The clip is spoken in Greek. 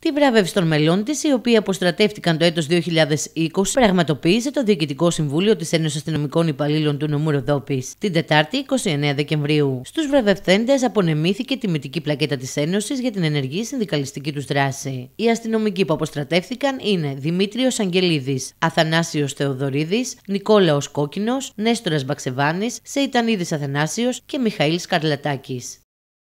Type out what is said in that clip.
Τη βραβεύση των μελών της, οι οποίοι αποστρατεύτηκαν το έτος 2020, πραγματοποίησε το Διοικητικό Συμβούλιο της Ένωσης Αστυνομικών Υπαλλήλων του Νομού Ροδόπης την Τετάρτη 29 Δεκεμβρίου. Στους βραβευτέντε απονεμήθηκε τη μητική πλακέτα της Ένωσης για την ενεργή συνδικαλιστική τους δράση. Οι αστυνομικοί που αποστρατεύτηκαν είναι Δημήτριος Αγγελίδης, Αθανάσιος Θεοδωρίδης, Νικόλαος Κόκκινος, Νέστορας Μπαξεβάνης, Σεϊτανίδης Αθανάσιος και Μιχαήλ Καρλατάκη.